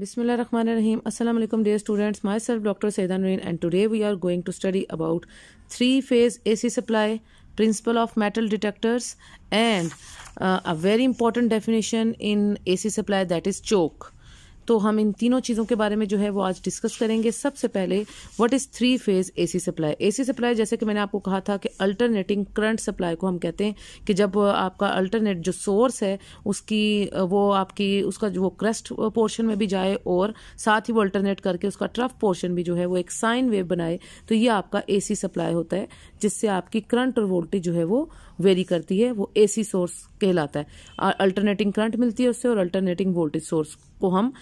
Bismillah Rahman Rahim. Assalamu alaikum, dear students. Myself, Dr. Saidan Rain, and today we are going to study about three phase AC supply, principle of metal detectors, and uh, a very important definition in AC supply that is choke. तो हम इन तीनों चीज़ों के बारे में जो है वो आज डिस्कस करेंगे सबसे पहले what is three phase AC supply AC supply जैसे कि मैंने आपको कहा था कि अल्टरनेटिंग करंट सप्लाई को हम कहते हैं कि जब आपका अल्टरनेट जो सोर्स है उसकी वो आपकी उसका वो क्रस्ट पोर्शन में भी जाए और साथ ही वो अल्टरनेट करके उसका ट्रफ पोर्शन भी जो है वो एक साइन वेव बनाए तो ये आपका एसी सप्लाई होता है जिससे आपकी करंट और वोल्टेज जो है वो वेरी करती है वो एसी सोर्स कहलाता है अल्टरनेटिंग करंट मिलती है उससे और अल्टरनेटिंग वोल्टेज सोर्स को हम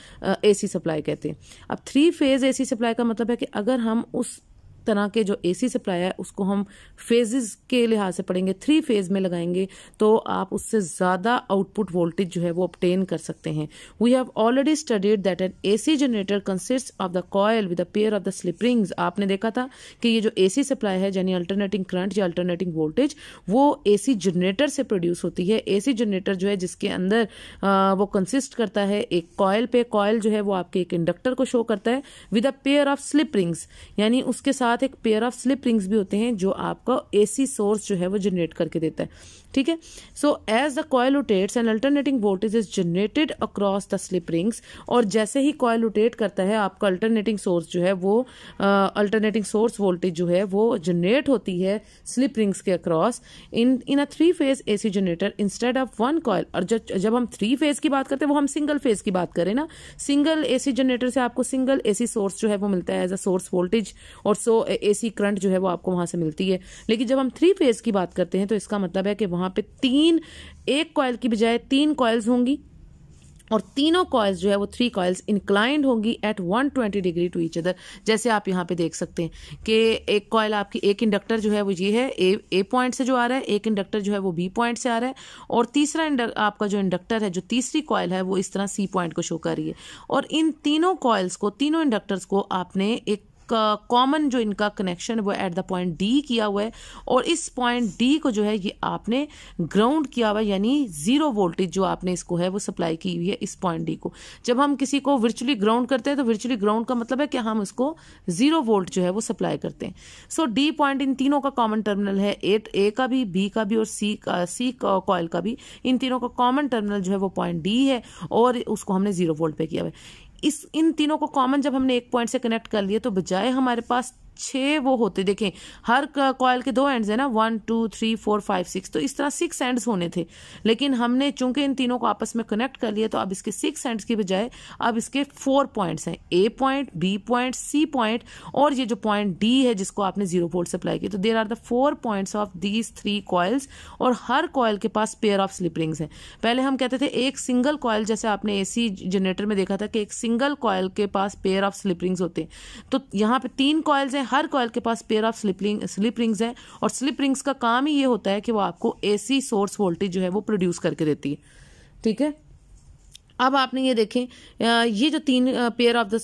ए सी सप्लाई कहते हैं अब three phase A C supply का मतलब है कि अगर हम उस तरह के जो एसी सप्लाई है उसको हम फेजेस के लिहाज से पढ़ेंगे थ्री फेज में लगाएंगे तो आप उससे ज़्यादा आउटपुट वोल्टेज जो है वो ऑप्टेन कर सकते हैं we have already studied that an AC generator consist of the coil with a pair of the slip rings आपने देखा था कि ये जो एसी सप्लाई है यानी अल्टरनेटिंग करंट या अल्टरनेटिंग वोल्टेज वो एसी जनरेटर से प्रोड्यूस होती है एसी जनरेटर जो है जिसके अंदर आ, वो कंसिस्ट करता है एक कॉयल पे कॉयल जो है वो आपके एक इंडक्टर को शो करता है with a pair of slip rings यानी उसके साथ साथ एक पेयर ऑफ स्लिप रिंग्स भी होते हैं जो आपका एसी सोर्स जो है वो जनरेट करके देता है ठीक है so as the coil rotates and alternating voltage is generated across the slip rings और जैसे ही कॉयल रोटेट करता है आपका अल्टरनेटिंग सोर्स जो है वो अल्टरनेटिंग सोर्स वोल्टेज जो है वो जनरेट होती है स्लिप रिंग्स के across in in a three phase AC generator instead of one coil और जब जब हम थ्री फेज की बात करते हैं वो हम सिंगल फेज की बात करें ना सिंगल एसी जनरेटर से आपको सिंगल एसी सोर्स जो है वो मिलता है एज अ सोर्स वोल्टेज और सो ए सी करंट जो है वो आपको वहां से मिलती है लेकिन जब हम थ्री फेज की बात करते हैं तो इसका मतलब है कि वहां पे तीन एक कॉयल की बजाय तीन कॉयल्स होंगी और तीनों कॉयल्स जो है वो थ्री कॉयल्स इंक्लाइंड होंगी at 120 degree to each other जैसे आप यहाँ पे देख सकते हैं कि एक कॉयल आपकी एक इंडक्टर जो है वो ये है ए ए पॉइंट से जो आ रहा है एक इंडक्टर जो है वो बी पॉइंट से आ रहा है और तीसरा आपका जो इंडक्टर है जो तीसरी कॉयल है वो इस तरह सी पॉइंट को शो कर रही है और इन तीनों कॉयल्स को तीनों इंडक्टर्स को आपने एक कॉमन जो इनका कनेक्शन है वो एट द पॉइंट डी किया हुआ है और इस पॉइंट डी को जो है ये आपने ग्राउंड किया हुआ है यानी जीरो वोल्टेज जो आपने इसको है वो सप्लाई की हुई है इस पॉइंट डी को जब हम किसी को वर्चुअली ग्राउंड करते हैं तो वर्चुअली ग्राउंड का मतलब है कि हम उसको जीरो वोल्ट जो है वो सप्लाई करते हैं सो डी पॉइंट इन तीनों का कॉमन टर्मिनल है एट ए का भी बी का भी और सी का सी कॉयल का भी इन तीनों का कॉमन टर्मिनल जो है वो पॉइंट डी है और उसको हमने जीरो वोल्ट पे किया हुआ है इस इन तीनों को कॉमन जब हमने एक पॉइंट से कनेक्ट कर लिया तो बजाय हमारे पास छः वो होते देखें हर कॉयल के दो एंड्स है ना one two three four five six तो इस तरह सिक्स एंड्स होने थे लेकिन हमने चूंकि इन तीनों को आपस में कनेक्ट कर लिया तो अब इसके सिक्स एंड्स की बजाय अब इसके फोर पॉइंट्स हैं A point B point C point और ये जो पॉइंट डी है जिसको आपने जीरो वोल्ट सप्लाई की तो there are the four points of these three coils और हर कॉयल के पास पेयर ऑफ स्लिप रिंग्स हैं पहले हम कहते थे एक सिंगल कॉयल जैसे आपने सी जनरेटर में देखा था कि एक सिंगल कॉयल के पास पेयर ऑफ स्लिप रिंग्स होते हैं तो यहाँ पे तीन कॉयल्स हैं हर कॉयल के पास pair of slipping slip rings हैं और स्लिप रिंग्स का काम ही ये होता है कि वो आपको एसी सोर्स वोल्टेज जो है वो प्रोड्यूस करके देती है ठीक है अब आपने ये देखें ये जो तीन पेयर ऑफ द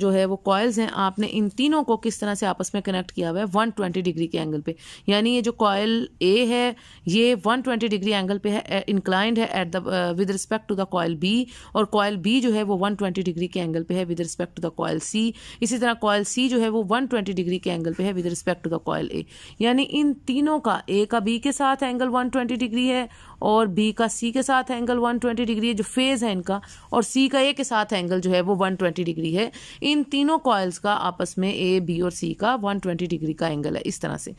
जो है वो कॉयल्स हैं आपने इन तीनों को किस तरह से आपस में कनेक्ट किया हुआ है वन ट्वेंटी डिग्री के एंगल पे यानी ये जो कॉयल ए है ये वन ट्वेंटी डिग्री एंगल पे है इंक्लाइंड है at the with respect to the coil B और कॉयल बी जो है वो वन ट्वेंटी डिग्री के एंगल पे है with respect to the coil C इसी तरह कॉयल सी जो है वो वन ट्वेंटी डिग्री के एंगल पे है with respect to the coil A यानी इन तीनों का ए का बी के साथ एंगल वन ट्वेंटी डिग्री है और बी का सी के साथ एंगल 120 डिग्री है जो फेज है इनका और सी का ए के साथ एंगल जो है वो 120 डिग्री है इन तीनों कॉयल्स का आपस में ए बी और सी का 120 डिग्री का एंगल है इस तरह से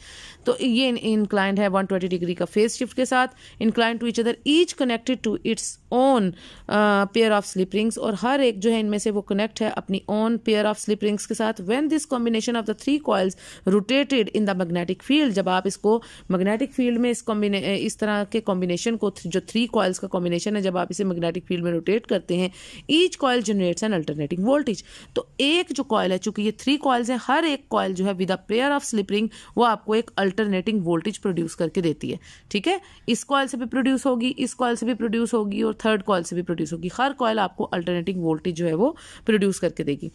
तो ये इंक्लाइंट है 120 डिग्री का फेज शिफ्ट के साथ inclined to each other each connected to its own pair of slip rings और हर एक जो है इनमें से वो कनेक्ट है अपनी own pair of slip rings के साथ when this combination of the three coils rotated in the magnetic field जब आप इसको मैग्नेटिक फील्ड में इस कॉम्बिने इस तरह के कॉम्बिनेशन कॉम्बिनेशन को जो थ्री कॉयल्स का कॉम्बिनेशन है जब आप इसे मैग्नेटिक फील्ड में रोटेट करते हैं each coil generates an alternating voltage तो एक जो कॉयल है चूंकि ये थ्री कॉयल्स हैं हर एक कॉयल जो है with a pair of slip ring वो आपको एक अल्टरनेटिंग वोल्टेज प्रोड्यूस करके देती है ठीक है इस कॉयल से भी प्रोड्यूस होगी इस कॉयल से भी प्रोड्यूस होगी और थर्ड कॉयल से भी प्रोड्यूस होगी हर कॉयल आपको अल्टरनेटिंग वोल्टेज जो है वो प्रोड्यूस करके देगी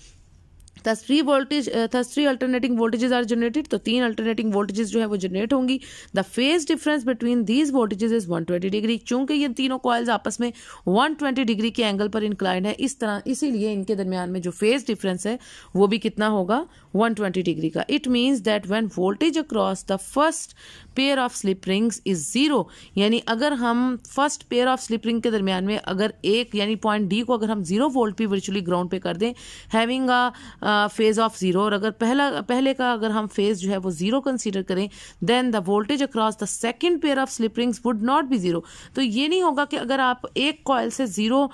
three voltage three alternating voltages are generated तो तीन अल्टरनेटिंग वोल्टेजेस जो है वो जनरेट होंगी the phase difference between these voltages is one twenty degree क्योंकि ये तीनों कॉयल्स आपस में वन ट्वेंटी डिग्री के एंगल पर इंक्लाइन है इस तरह इसीलिए इनके दरमियान में जो फेज डिफरेंस है वो भी कितना होगा वन ट्वेंटी डिग्री का it means that when voltage across the first pair of slip rings is zero यानी अगर हम first pair of slip ring के दरमियान में अगर एक यानी पॉइंट डी को अगर हम जीरो वोल्ट पे वर्चुअली ग्राउंड पे कर दें having a phase of zero और अगर पहला पहले का अगर हम फेज़ जो है वो ज़ीरो कंसिडर करें then the voltage across the second pair of slip rings would not be zero तो ये नहीं होगा कि अगर आप एक कॉयल से ज़ीरो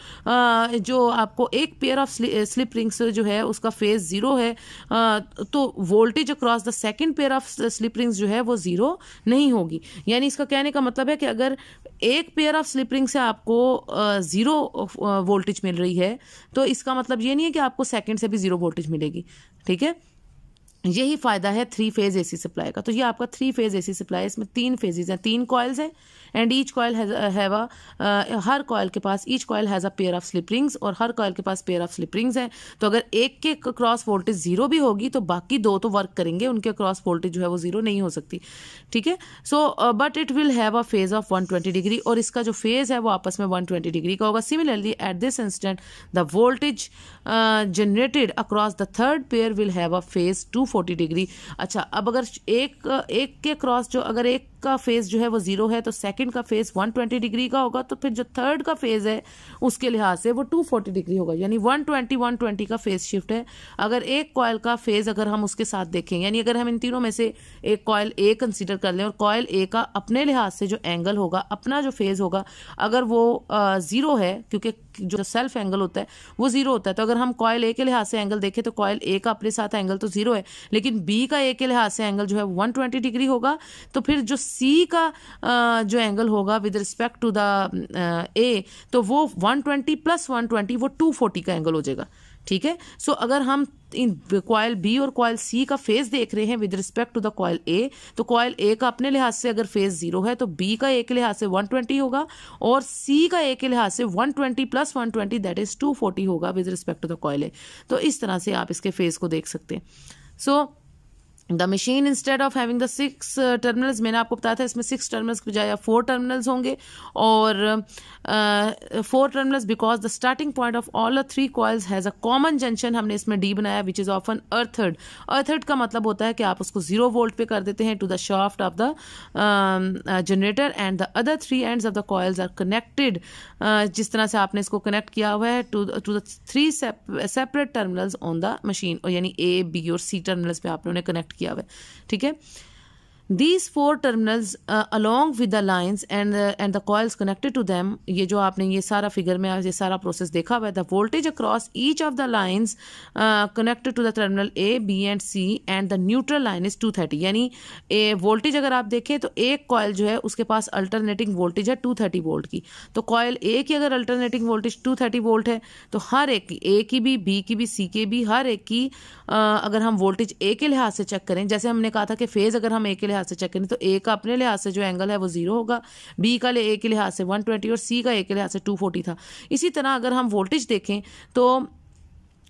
जो आपको एक पेयर ऑफ स्लिप रिंग्स जो है उसका फेज़ ज़ीरो है तो voltage across the second pair of slip rings जो है वो ज़ीरो नहीं होगी यानी इसका कहने का मतलब है कि अगर एक पेयर ऑफ स्लिप रिंग से आपको ज़ीरो वोल्टेज मिल रही है तो इसका मतलब ये नहीं है कि आपको सेकेंड से भी ज़ीरो वोल्टेज मिलेगी मिलेगी ठीक है यही फ़ायदा है थ्री फेज़ एसी सप्लाई का तो ये आपका थ्री फेज़ एसी सप्लाई इसमें तीन फेजेज हैं तीन कॉयल्स हैं एंड ईच कॉयल है हर कॉयल के पास each coil has a pair of slip rings और हर कॉयल के पास पेयर ऑफ स्लिप रिंग्स हैं तो अगर एक के क्रॉस वोल्टेज जीरो भी होगी तो बाकी दो तो वर्क करेंगे उनके क्रॉस वोल्टेज जो है वो जीरो नहीं हो सकती ठीक है so but it will have a phase of one twenty degree और इसका जो फेज़ है वो आपस में वन ट्वेंटी डिग्री का होगा similarly at this instant the voltage generated across the third pair will have a phase two forty degree अच्छा अब अगर एक एक के क्रॉस जो अगर एक का फेज़ जो है वो ज़ीरो है तो सेकंड का फेज़ 120 डिग्री का होगा तो फिर जो थर्ड का फेज़ है उसके लिहाज से वो 240 डिग्री होगा यानी 120 120 का फेज़ शिफ्ट है अगर एक कॉयल का फेज़ अगर हम उसके साथ देखें यानी अगर हम इन तीनों में से एक कॉयल ए कंसिडर कर लें और कॉयल ए का अपने लिहाज से जो एंगल होगा अपना जो फेज़ होगा अगर वो ज़ीरो है क्योंकि जो सेल्फ एंगल होता है वो ज़ीरो होता है तो अगर हम कॉयल ए के लिहाज से एंगल देखें तो कॉयल ए का अपने साथ एंगल तो ज़ीरो है लेकिन बी का ए के लिहाज से एंगल जो है 120 डिग्री होगा तो फिर जो सी का जो एंगल होगा with respect to the A तो वो 120 प्लस 120 वो 240 का एंगल हो जाएगा ठीक है सो अगर हम इन कॉयल बी और कॉयल सी का फेज देख रहे हैं with respect to the coil A तो कॉयल ए का अपने लिहाज से अगर फेज जीरो है तो बी का ए के लिहाज से 120 होगा और सी का ए के लिहाज से 120 प्लस 120 ट्वेंटी दैट इज 240 होगा with respect to the coil A तो इस तरह से आप इसके फेज को देख सकते हैं so so, the machine instead of having the six uh, terminals मैंने आपको बताया था इसमें सिक्स टर्मिनल्स के बजाय फोर टर्मिनल्स होंगे और four terminals because the starting point of all three coils has a common junction हमने इसमें डी बनाया विच इज़ ऑफन अर्थर्ड अर्थर्ड का मतलब होता है कि आप उसको जीरो वोल्ट पे कर देते हैं to the shaft of the generator and the other three ends of the coils are connected जिस तरह से आपने इसको कनेक्ट किया हुआ है to to the three separate terminals on the machine यानी ए बी और सी टर्मिनल्स पे आपने उन्हें कनेक्ट किया हुआ है ठीक है these four terminals along with the lines and and the coils connected to them ये जो आपने ये सारा फिगर में ये सारा प्रोसेस देखा हुआ है the voltage across each of the lines connected to the terminal A B and C and the neutral line is two thirty यानी ए वोल्टेज अगर आप देखें तो एक कॉयल जो है उसके पास अल्टरनेटिंग वोल्टेज है टू थर्टी वोल्ट की तो कॉयल ए की अगर alternating voltage two thirty volt है तो हर एक की ए की भी बी की भी सी के भी हर एक की uh, अगर हम वोल्टेज ए के लिहाज से चेक करें जैसे हमने कहा था कि फेज अगर हम ए के लिहाज से चेक करनी तो ए का अपने लिहाज से जो एंगल है वो जीरो होगा बी का ले ए के लिहाज से वन ट्वेंटी और सी का ए के लिहाज से टू फोर्टी था इसी तरह अगर हम वोल्टेज देखें तो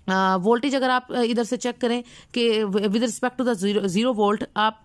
वोल्टेज अगर आप इधर से चेक करें कि with respect to the zero volt आप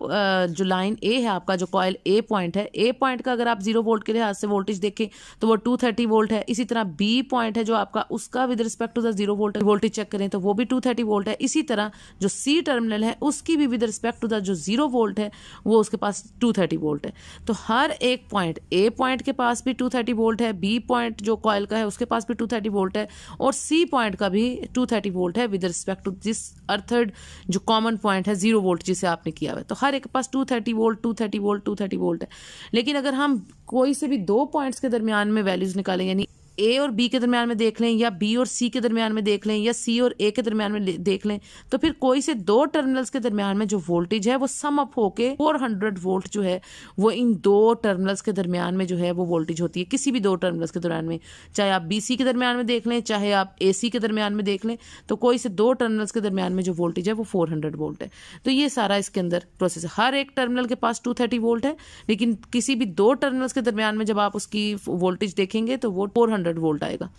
जो लाइन ए है आपका जो कॉयल ए पॉइंट है ए पॉइंट का अगर आप जीरो वोल्ट के लिहाज से वोल्टेज देखें तो वो टू थर्टी वोल्ट है इसी तरह बी पॉइंट है जो आपका उसका with respect to the zero volt voltage check करें तो वो भी टू थर्टी वोल्ट है इसी तरह जो सी टर्मिनल है उसकी भी विद रिस्पेक्ट टू द जो जीरो वोल्ट है वो उसके पास टू थर्टी वोल्ट है तो हर एक पॉइंट ए पॉइंट के पास भी टू थर्टी वोल्ट है बी पॉइंट जो कॉयल का है उसके पास भी टू थर्टी वोल्ट है और सी पॉइंट का भी टू थर्टी वोल्ट है with respect to this earthed जो कॉमन पॉइंट है जीरो वोल्ट जिसे आपने किया हुआ है तो हर एक पास two thirty volt two thirty volt two thirty volt है लेकिन अगर हम कोई से भी दो पॉइंट्स के दरमियान में वैल्यूज निकालें यानी ए और बी के दरमियान में देख लें या बी और सी के दरमियान में देख लें या सी और ए के दरमियान में देख लें तो फिर कोई से दो टर्मिनल्स के दरमियान में जो वोल्टेज है वो सम अप होके 400 वोल्ट जो है वो इन दो टर्मिनल्स के दरमियान में जो है वो वोल्टेज होती है किसी भी दो टर्मिनल्स के दरमियान में चाहे आप बी सी के दरमियान में देख लें चाहे आप ए सी के दरमियान में देख लें तो कोई से दो टर्मिनल्स के दरमियान में जो वोल्टेज है वो फोर वोल्ट है तो ये सारा इसके अंदर प्रोसेस है हर एक टर्मिनल के पास टू वोल्ट है लेकिन किसी भी दो टर्मिनल्स के दरमियान में जब आप उसकी वोल्टेज देखेंगे तो वो फोर हंड्रेड वोल्ट आएगा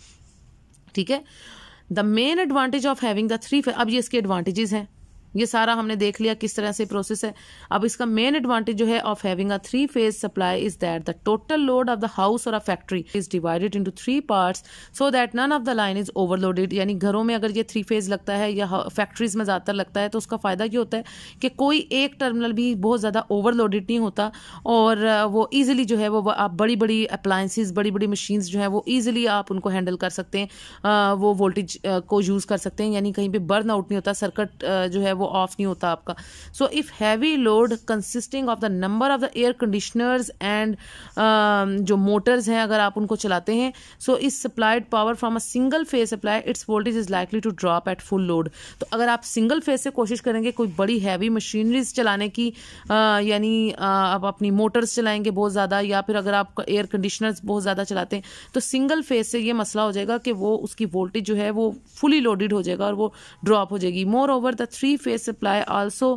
ठीक है the main advantage of having the three अब ये इसके एडवांटेजेस हैं ये सारा हमने देख लिया किस तरह से प्रोसेस है अब इसका मेन एडवांटेज जो है of having a three phase supply is that the total load of the house और a factory is divided into three parts so that none of the line is overloaded यानी घरों में अगर ये three phase लगता है या factories में ज़्यादातर लगता है तो उसका फ़ायदा ये होता है कि कोई एक टर्मिनल भी बहुत ज़्यादा ओवरलोडेड नहीं होता और वो ईजिली जो है वो आप बड़ी बड़ी अप्लाइंसिस बड़ी बड़ी मशीन्स जो है वो ईजिली आप उनको हैंडल कर सकते हैं वो वोल्टेज को यूज़ कर सकते हैं यानी कहीं पर बर्न आउट नहीं होता सर्कट जो है वो वो ऑफ नहीं होता आपका so if heavy load consisting of the number of the air conditioners and जो मोटर्स हैं अगर आप उनको चलाते हैं so is supplied power from a single phase supply its voltage is likely to drop at full load तो अगर आप सिंगल फेज से कोशिश करेंगे कोई बड़ी हैवी मशीनरीज चलाने की यानी आप अपनी मोटर्स चलाएंगे बहुत ज़्यादा या फिर अगर आप एयर कंडीशनर्स बहुत ज़्यादा चलाते हैं तो सिंगल फेज से ये मसला हो जाएगा कि वो उसकी वोल्टेज जो है वो फुली लोडेड हो जाएगा और वो ड्रॉप हो जाएगी moreover the three phase phase supply also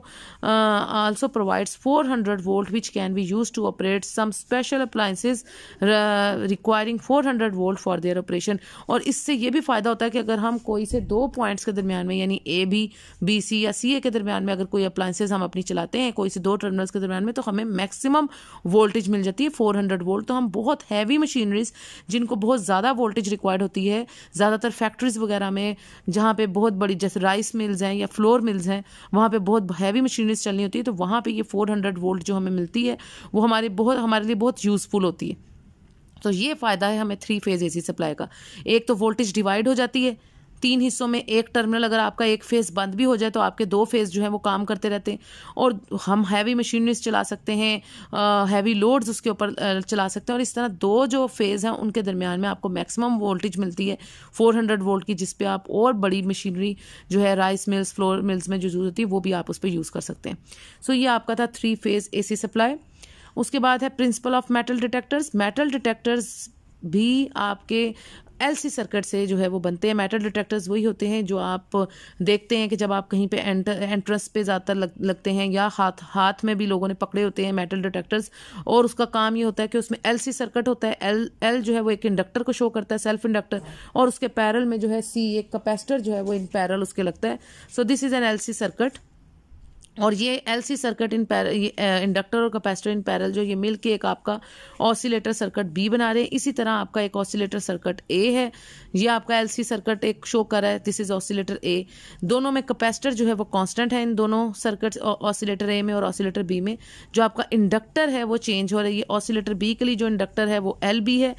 uh, also provides 400 volt which can be used to operate some special appliances uh, requiring 400 volt for their operation और इससे ये भी फ़ायदा होता है कि अगर हम कोई से दो पॉइंट्स के दरमियान में यानी ए बी बी सी या सी ए के दरमियान में अगर कोई अप्लाइंसेज हम अपनी चलाते हैं कोई से दो टर्मिनल्स के दरमियान में तो हमें मैक्सिमम वोल्टेज मिल जाती है 400 वोल्ट तो हम बहुत हैवी मशीनरीज जिनको बहुत ज़्यादा वोल्टेज रिक्वायर्ड होती है ज़्यादातर फैक्ट्रीज वगैरह में जहाँ पे बहुत बड़ी जैसे राइस मिल्स हैं या फ्लोर मिल्स हैं वहाँ पे बहुत हैवी मशीनरीज चलनी होती है तो वहाँ पे ये 400 वोल्ट जो हमें मिलती है वो हमारे बहुत हमारे लिए बहुत यूज़फुल होती है तो ये फ़ायदा है हमें थ्री फेज़ एसी सप्लाई का एक तो वोल्टेज डिवाइड हो जाती है तीन हिस्सों में एक टर्मिनल अगर आपका एक फेज़ बंद भी हो जाए तो आपके दो फेज़ जो है वो काम करते रहते हैं और हम हैवी मशीनरीज चला सकते हैं हैवी लोड्स उसके ऊपर चला सकते हैं और इस तरह दो जो फेज़ हैं उनके दरमियान में आपको मैक्सिमम वोल्टेज मिलती है 400 वोल्ट की जिसपे आप और बड़ी मशीनरी जो है राइस मिल्स फ्लोर मिल्स में जो जरूरत होती है वो भी आप उस पर यूज़ कर सकते हैं सो so, ये आपका था थ्री फेज़ सी सप्लाई उसके बाद है principle of metal detectors metal detectors भी आपके एल सी सर्कट से जो है वो बनते हैं मेटल डिटेक्टर्स वही होते हैं जो आप देखते हैं कि जब आप कहीं पे एंटर एंट्रेंस पे ज़्यादातर लग, लगते हैं या हाथ हाथ में भी लोगों ने पकड़े होते हैं मेटल डिटेक्टर्स और उसका काम ये होता है कि उसमें एल सी सर्कट होता है एल एल जो है वो एक इंडक्टर को शो करता है सेल्फ इंडक्टर और उसके पैरल में जो है सी एक कैपेसिटर जो है वो इन पैरल उसके लगता है so this is an L C circuit और ये एलसी सर्किट इन पैर इंडक्टर और कैपेसिटर इन पैरल जो ये मिल के एक आपका ऑसिलेटर सर्किट बी बना रहे हैं इसी तरह आपका एक ऑसिलेटर सर्किट ए है ये आपका एलसी सर्किट एक शो कर रहा है दिस इज ऑसिलेटर ए दोनों में कैपेसिटर जो है वो कांस्टेंट है इन दोनों सर्किट ऑसिलेटर ए में और ऑसिलेटर बी में जो आपका इंडक्टर है वो चेंज हो रहा है ये ऑसिलेटर बी के लिए जो इंडक्टर है वो एल बी है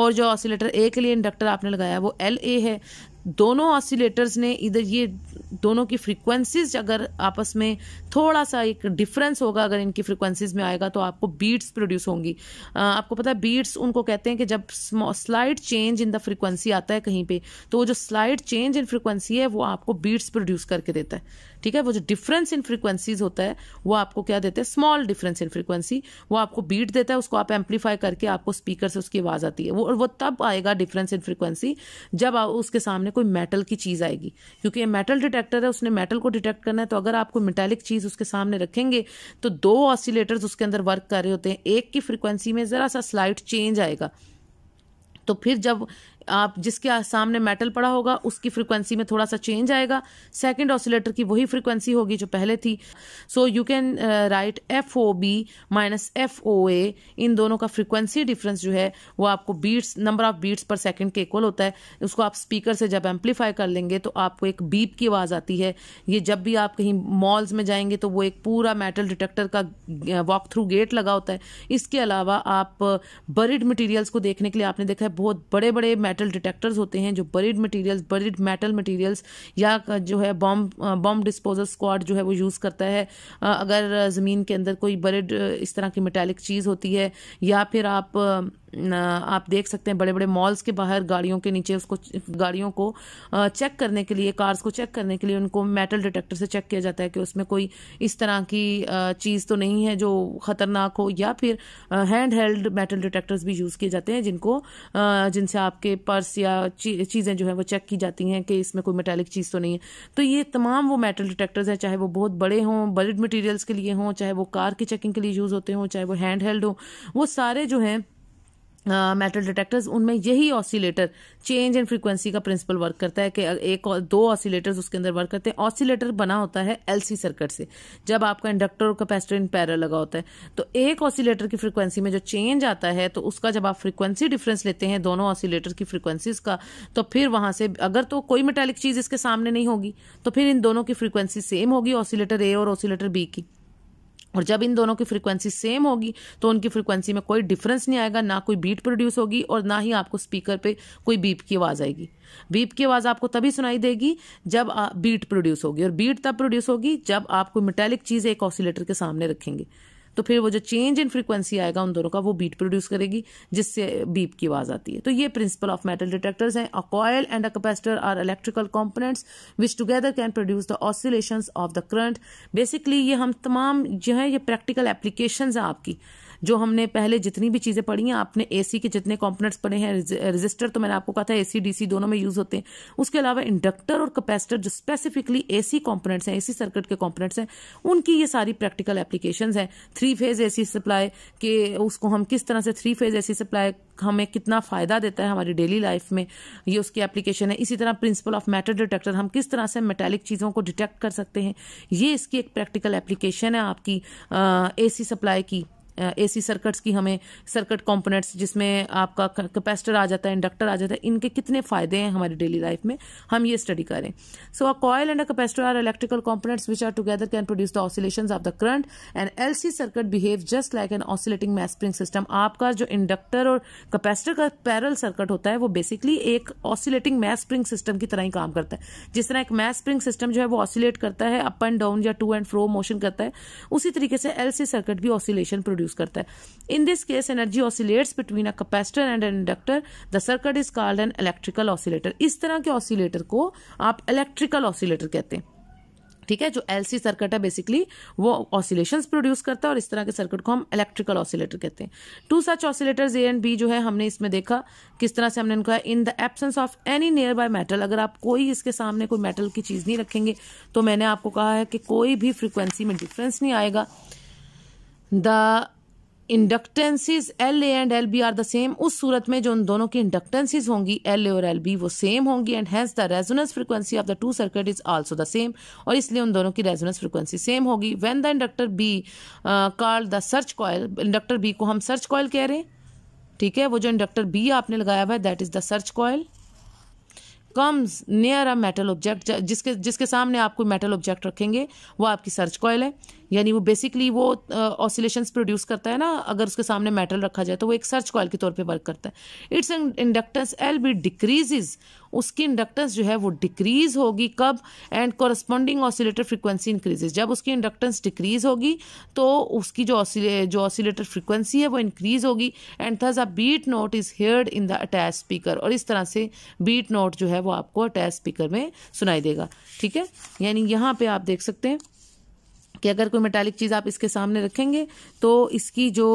और जो ऑसिलेटर ए के लिए इंडक्टर आपने लगाया वो एल ए है दोनों ऑसिलेटर्स ने इधर ये दोनों की फ्रीक्वेंसीज अगर आपस में थोड़ा सा एक डिफरेंस होगा अगर इनकी फ्रीक्वेंसीज में आएगा तो आपको बीट्स प्रोड्यूस होंगी आपको पता है बीट्स उनको कहते हैं कि जब slight change in the frequency आता है कहीं पे तो वो जो स्लाइड चेंज इन फ्रीक्वेंसी है वो आपको बीट्स प्रोड्यूस करके देता है ठीक है वो जो डिफरेंस इन फ्रीक्वेंसीज होता है वो आपको क्या देता है स्मॉल डिफरेंस इन फ्रीक्वेंसी वो आपको बीट देता है उसको आप एम्पलीफाई करके आपको स्पीकर से उसकी आवाज़ आती है वो वो तब आएगा डिफरेंस इन फ्रीक्वेंसी जब उसके सामने सामने कोई मेटल की चीज़ आएगी क्योंकि ये मेटल डिटेक्टर है उसने मेटल को डिटेक्ट करना है तो अगर आप कोई मेटेलिक चीज़ उसके सामने रखेंगे तो दो ऑसिलेटर्स उसके अंदर वर्क कर रहे होते हैं एक की फ्रिक्वेंसी में ज़रा सा स्लाइट चेंज आएगा तो फिर जब आप जिसके सामने मेटल पड़ा होगा उसकी फ्रिक्वेंसी में थोड़ा सा चेंज आएगा सेकेंड ऑसिलेटर की वही फ्रिक्वेंसी होगी जो पहले थी so you can write F O B minus F O A इन दोनों का फ्रिक्वेंसी डिफरेंस जो है वो आपको beats number of beats per second के इक्वल होता है उसको आप स्पीकर से जब एम्पलीफाई कर लेंगे तो आपको एक बीप की आवाज़ आती है ये जब भी आप कहीं मॉल्स में जाएंगे तो वो एक पूरा मेटल डिटेक्टर का वॉक थ्रू गेट लगा होता है इसके अलावा आप बरिड uh, मटीरियल्स को देखने के लिए आपने देखा है बहुत बड़े बड़े मेटल डिटेक्टर्स होते हैं जो buried materials buried metal materials या जो है बॉम्ब बॉम्ब डिस्पोजल स्क्वाड जो है वो यूज़ करता है अगर ज़मीन के अंदर कोई बरीड इस तरह की मेटेलिक चीज़ होती है या फिर आप आप देख सकते हैं बड़े बड़े मॉल्स के बाहर गाड़ियों के नीचे उसको गाड़ियों को चेक करने के लिए कार्स को चेक करने के लिए उनको मेटल डिटेक्टर से चेक किया जाता है कि उसमें कोई इस तरह की चीज़ तो नहीं है जो ख़तरनाक हो या फिर हैंड हेल्ड मेटल डिटेक्टर्स भी यूज़ किए जाते हैं जिनको जिनसे आपके पर्स या चीज़ें जो है वो चेक की जाती हैं कि इसमें कोई मेटेलिक चीज़ तो नहीं है तो ये तमाम वो मेटल डिटेक्टर्स हैं चाहे वो बहुत बड़े हों बल्ड मटेरियल्स के लिए हों चाहे वो कार की चेकिंग के लिए यूज़ होते हों चाहे वो हैंड हेल्ड हों वो सारे जो हैं मेटल डिटेक्टर्स उनमें यही ऑसिलेटर चेंज इन फ्रीक्वेंसी का प्रिंसिपल वर्क करता है कि एक और दो ऑसिलेटर्स उसके अंदर वर्क करते हैं ऑसिलेटर बना होता है एलसी सर्किट से जब आपका इंडक्टर और कैपेसिटर इन पैरल लगा होता है तो एक ऑसिलेटर की फ्रीक्वेंसी में जो चेंज आता है तो उसका जब आप फ्रीक्वेंसी डिफरेंस लेते हैं दोनों ऑसिलेटर की फ्रीक्वेंसीज का तो फिर वहां से अगर तो कोई मेटेलिक चीज इसके सामने नहीं होगी तो फिर इन दोनों की फ्रीक्वेंसी सेम होगी ऑसिलेटर ए और ऑसिलेटर बी की और जब इन दोनों की फ्रीक्वेंसी सेम होगी तो उनकी फ्रीक्वेंसी में कोई डिफरेंस नहीं आएगा ना कोई बीट प्रोड्यूस होगी और ना ही आपको स्पीकर पे कोई बीप की आवाज़ आएगी बीप की आवाज़ आपको तभी सुनाई देगी जब बीट प्रोड्यूस होगी और बीट तब प्रोड्यूस होगी जब आप कोई मेटेलिक चीज़ एक ऑसिलेटर के सामने रखेंगे तो फिर वो जो चेंज इन फ्रीक्वेंसी आएगा उन दोनों का वो बीट प्रोड्यूस करेगी जिससे बीप की आवाज आती है तो ये प्रिंसिपल ऑफ मेटल डिटेक्टर्स हैं a coil and a capacitor are electrical components which together can produce the oscillations of the current basically ये हम तमाम जो है ये प्रैक्टिकल एप्लीकेशन है आपकी जो हमने पहले जितनी भी चीज़ें पढ़ी हैं आपने एसी के जितने कॉम्पोनेट्स पढ़े हैं रजिस्टर तो मैंने आपको कहा था एसी डीसी दोनों में यूज़ होते हैं उसके अलावा इंडक्टर और कैपेसिटर जो स्पेसिफिकली एसी कॉम्पोनेट्स हैं एसी सर्किट के कॉम्पोनेट्स हैं उनकी ये सारी प्रैक्टिकल एप्लीकेशन है थ्री फेज एसी सप्लाई के उसको हम किस तरह से थ्री फेज एसी सप्लाई हमें कितना फ़ायदा देता है हमारी डेली लाइफ में ये उसकी एप्लीकेशन है इसी तरह प्रिंसिपल ऑफ मैटर डिटेक्टर हम किस तरह से मेटेलिक चीज़ों को डिटेक्ट कर सकते हैं ये इसकी एक प्रैक्टिकल एप्लीकेशन है आपकी ए सी सप्लाई की एसी सर्किट्स की हमें सर्किट कंपोनेंट्स जिसमें आपका कैपेसिटर आ जाता है इंडक्टर आ जाता है इनके कितने फायदे हैं हमारी डेली लाइफ में हम ये स्टडी करें so a coil and a capacitor are electrical components which are together can produce the oscillation of the current and L C circuit behave just like an oscillating mass spring system आपका जो inductor और capacitor का parallel circuit होता है वो basically एक oscillating मैसप्रिंग spring system की तरह ही काम करता है जिस तरह एक मैसप्रिंग स्प्रिंग सिस्टम जो है वो ऑसिलेट करता है अप एंड डाउन या टू एंड फ्रो मोशन करता है उसी तरीके से एल सी सर्किट भी ऑसिलेशन प्रोड्यूस प्रोड्यूस करता है in this case energy oscillates between a capacitor and an inductor the circuit is called an electrical oscillator इस तरह के ऑसिलेटर को आप इलेक्ट्रिकल ऑसिलेटर कहते हैं ठीक है जो एलसी सर्किट है बेसिकली वो ऑसिलेशंस प्रोड्यूस करता है और इस तरह के सर्किट को हम इलेक्ट्रिकल ऑसिलेटर कहते हैं two such oscillators A and B जो है हमने इसमें देखा किस तरह से हमने इनको in the absence of any nearby metal अगर आप कोई इसके सामने कोई मेटल की चीज़ नहीं रखेंगे तो मैंने आपको कहा है कि कोई भी फ्रिक्वेंसी में डिफरेंस नहीं आएगा the inductances L A and L B are the same उस सूरत में जो उन दोनों की इंडक्टेंसेस होंगी एल ए और एल बी वो सेम होंगी and hence the resonance frequency of the two circuit is also the same और इसलिए उन दोनों की रेजोनेंस फ्रिक्वेंसी सेम होगी when the inductor B call the search coil inductor B को हम सर्च कॉयल कह रहे हैं ठीक है वो जो इंडक्टर बी आपने लगाया हुआ है that is the search coil comes near a metal object जिसके जिसके सामने आप कोई मेटल ऑब्जेक्ट रखेंगे वो आपकी सर्च कॉयल है यानी वो बेसिकली वो ऑसिलेशन uh, प्रोड्यूस करता है ना अगर उसके सामने मेटल रखा जाए तो वो एक सर्च कॉल के तौर पे वर्क करता है its an inductance L B decrease उसकी इंडक्टेंस जो है वो डिक्रीज होगी कब and corresponding oscillator frequency increases जब उसकी इंडक्टेंस डिक्रीज होगी तो उसकी जो ऑसिले जो ऑसिलेटर फ्रिक्वेंसी है वो इंक्रीज होगी and thus a beat note is heard in the attach speaker और इस तरह से बीट नोट जो है वो आपको अटैच स्पीकर में सुनाई देगा ठीक है यानी यहाँ पे आप देख सकते हैं कि अगर कोई मेटालिक चीज़ आप इसके सामने रखेंगे तो इसकी जो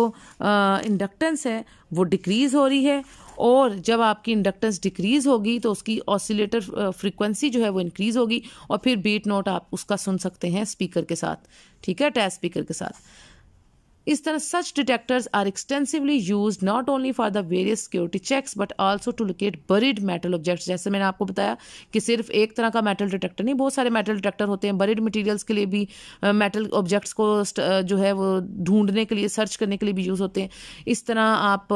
इंडक्टेंस है वो डिक्रीज़ हो रही है और जब आपकी इंडक्टेंस डिक्रीज़ होगी तो उसकी ऑसिलेटर फ्रीक्वेंसी जो है वो इंक्रीज़ होगी और फिर बीट नोट आप उसका सुन सकते हैं स्पीकर के साथ ठीक है टैस स्पीकर के साथ इस तरह such detectors are extensively use not only for the various security checks but also to locate buried metal objects जैसे मैंने आपको बताया कि सिर्फ एक तरह का मेटल डिटेक्टर नहीं बहुत सारे मेटल डिटेक्टर होते हैं बरिड मटीरियल्स के लिए भी मेटल uh, ऑब्जेक्ट्स को uh, जो है वो ढूंढने के लिए सर्च करने के लिए भी यूज़ होते हैं इस तरह आप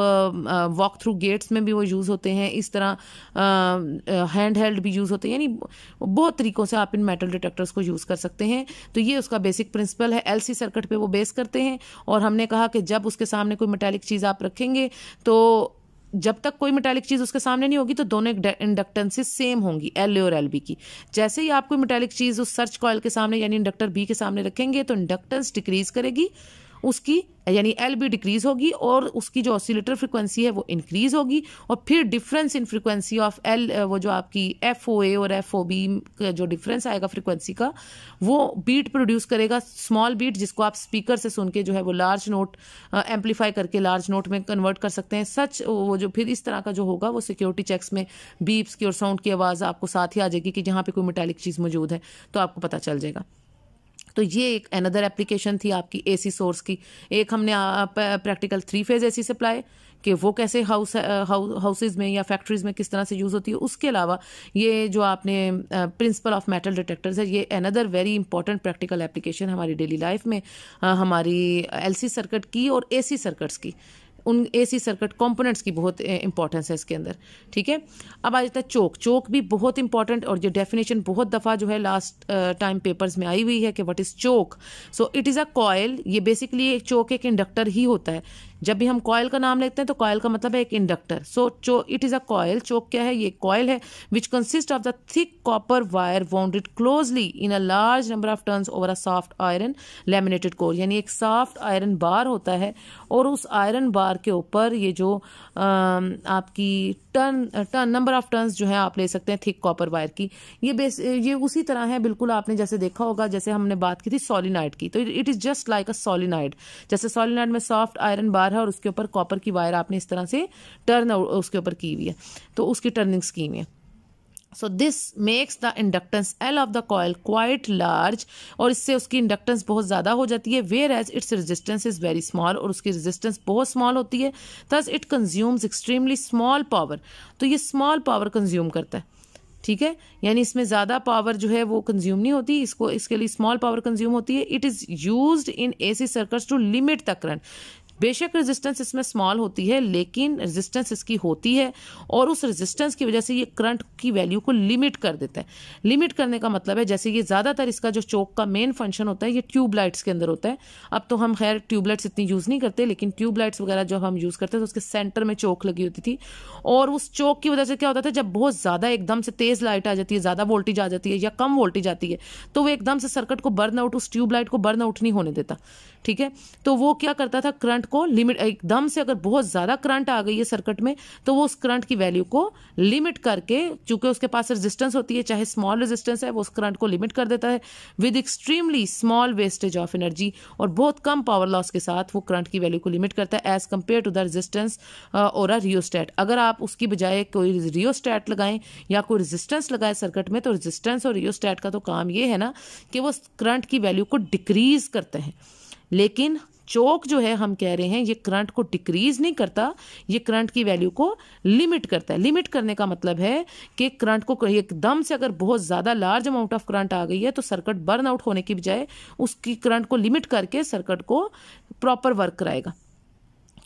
वॉक थ्रू गेट्स में भी वो यूज़ होते हैं इस तरह हैंड हेल्ड भी यूज़ होते हैं यानी बहुत तरीक़ों से आप इन मेटल डिटेक्टर्स को यूज़ कर सकते हैं तो ये उसका बेसिक प्रिंसिपल है एल सर्किट पर वो बेस करते हैं और और हमने कहा कि जब उसके सामने कोई मेटेलिक चीज़ आप रखेंगे तो जब तक कोई मेटेलिक चीज़ उसके सामने नहीं होगी तो दोनों इंडक्टेंसेस सेम होंगी एल ए और एल बी की जैसे ही आप कोई मेटेलिक चीज़ उस सर्च कॉयल के सामने यानी इंडक्टर बी के सामने रखेंगे तो इंडक्टेंस डिक्रीज करेगी उसकी यानी एल भी डिक्रीज होगी और उसकी जो ऑसिलेटर फ्रिक्वेंसी है वो इंक्रीज होगी और फिर difference in frequency of L वो जो आपकी एफ ओ ए और एफ ओ बी का जो डिफरेंस आएगा फ्रिक्वेंसी का वो बीट प्रोड्यूस करेगा स्मॉल बीट जिसको आप स्पीकर से सुन के जो है वो लार्ज नोट एम्पलीफाई करके लार्ज नोट में कन्वर्ट कर सकते हैं सच वो जो फिर इस तरह का जो होगा वो सिक्योरिटी चेक्स में बीप्स की और साउंड की आवाज़ आपको साथ ही आ जाएगी कि जहाँ पे कोई मेटेलिक चीज़ मौजूद है तो आपको पता चल जाएगा तो ये एक अनदर एप्लीकेशन थी आपकी एसी सोर्स की एक हमने practical three phase AC supply कि वो कैसे हाउस हाउसेज में या फैक्ट्रीज में किस तरह से यूज़ होती है उसके अलावा ये जो आपने प्रिंसिपल ऑफ मेटल डिटेक्टर्स है ये another very important practical application हमारी डेली लाइफ में हमारी एलसी सर्किट की और एसी सर्किट्स की उन एसी सर्किट कॉम्पोनेंट्स की बहुत इंपॉर्टेंस है इसके अंदर ठीक है अब आ जाता है चौक चौक भी बहुत इंपॉर्टेंट और ये डेफिनेशन बहुत दफ़ा जो है लास्ट टाइम पेपर्स में आई हुई है कि what is choke so it is a coil ये बेसिकली एक चौक एक इंडक्टर ही होता है जब भी हम कॉयल का नाम लेते हैं तो कॉयल का मतलब है एक इंडक्टर सो चो it is a coil choke क्या है ये कॉयल है which consist of the thick copper wire wounded closely in a large number of turns over a soft iron laminated core यानी एक सॉफ्ट आयरन बार होता है और उस आयरन बार के ऊपर ये जो आ, आपकी turn turn number of turns जो है आप ले सकते हैं थिक कॉपर वायर की ये बेस ये उसी तरह है बिल्कुल आपने जैसे देखा होगा जैसे हमने बात की थी सोलिनाइड की तो it is just like a solenoid जैसे सोलिनाइड में सॉफ्ट आयरन बार तार है और उसके ऊपर कॉपर की वायर आपने इस तरह से टर्न उसके ऊपर की हुई है तो उसकी टर्निंग स्कीम है so this makes the inductance L of the coil quite large और इससे उसकी इंडक्टेंस बहुत ज़्यादा हो जाती है whereas its resistance is very small और उसकी रेजिस्टेंस बहुत स्मॉल होती है thus it consumes extremely small power तो ये स्मॉल पावर कंज्यूम करता है ठीक है यानी इसमें ज़्यादा पावर जो है वो कंज्यूम नहीं होती इसको इसके लिए स्मॉल पावर कंज्यूम होती है it is use in A C circuits to limit the current बेशक रेजिस्टेंस इसमें स्मॉल होती है लेकिन रेजिस्टेंस इसकी होती है और उस रेजिस्टेंस की वजह से ये करंट की वैल्यू को लिमिट कर देता है लिमिट करने का मतलब है जैसे ये ज़्यादातर इसका जो चौक का मेन फंक्शन होता है ये ट्यूबलाइट्स के अंदर होता है अब तो हम खैर ट्यूबलाइट्स इतनी यूज़ नहीं करते लेकिन ट्यूबलाइट्स वगैरह जब हम यूज़ करते थे तो उसके सेंटर में चौक लगी होती थी और उस चौक की वजह से क्या होता था जब बहुत ज़्यादा एकदम से तेज़ लाइट आ जाती है ज़्यादा वोल्टेज आ जाती है या कम वोल्टेज आती है तो वो एकदम से सर्किट को बर्न आउट उस ट्यूबलाइट को बर्न आउट नहीं होने देता ठीक है तो वो क्या करता था करंट को लिमिट एकदम से अगर बहुत ज़्यादा करंट आ गई है सर्किट में तो वो उस करंट की वैल्यू को लिमिट करके चूंकि उसके पास रेजिस्टेंस होती है चाहे स्मॉल रेजिस्टेंस है वो उस करंट को लिमिट कर देता है with extremely small wastage of energy और बहुत कम पावर लॉस के साथ वो करंट की वैल्यू को लिमिट करता है as compare to the resistance और अ रियोस्टैट अगर आप उसकी बजाय कोई रियोस्टैट लगाएं या कोई रेजिस्टेंस लगाएं सर्किट में तो रेजिस्टेंस और रियोस्टैट का तो काम ये है ना कि वो करंट की वैल्यू को डिक्रीज करते हैं लेकिन चौक जो है हम कह रहे हैं ये करंट को डिक्रीज नहीं करता ये करंट की वैल्यू को लिमिट करता है लिमिट करने का मतलब है कि करंट को एकदम से अगर बहुत ज़्यादा लार्ज अमाउंट ऑफ करंट आ गई है तो सर्किट बर्न आउट होने की बजाय उसकी करंट को लिमिट करके सर्किट को प्रॉपर वर्क कराएगा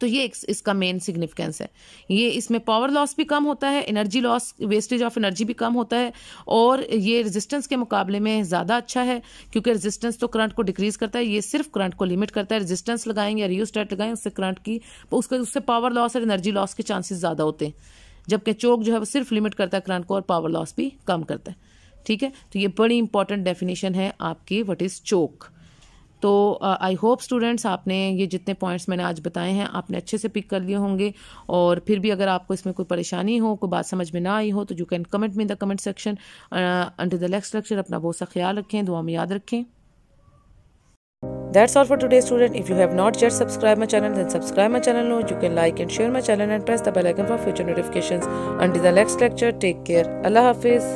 तो ये इसका मेन सिग्निफिकेंस है ये इसमें पावर लॉस भी कम होता है energy loss wastage of energy भी कम होता है और ये रेजिस्टेंस के मुकाबले में ज़्यादा अच्छा है क्योंकि रेजिस्टेंस तो करंट को डिक्रीज करता है ये सिर्फ करंट को लिमिट करता है रेजिस्टेंस लगाएं या स्टार्ट लगाएं उससे करंट की उसके उससे पावर लॉस और एनर्जी लॉस के चांसेस ज़्यादा होते हैं जबकि चौक जो है वो सिर्फ लिमिट करता है करंट को और पावर लॉस भी कम करता है ठीक है तो ये बड़ी इंपॉर्टेंट डेफिनेशन है आपकी वट इज़ चौक तो आई होप स्टूडेंट्स आपने ये जितने पॉइंट्स मैंने आज बताए हैं आपने अच्छे से पिक कर लिए होंगे और फिर भी अगर आपको इसमें कोई परेशानी हो कोई बात समझ में ना आई हो तो you can comment me in the comment section under the next lecture अपना बहुत सा ख्याल रखें दुआ में याद रखें That's all for today, student. If you have not yet subscribed my channel, then subscribe my channel now. You can like and share my channel and press the bell icon for future notifications. Until the next lecture, take care. Allah Hafiz.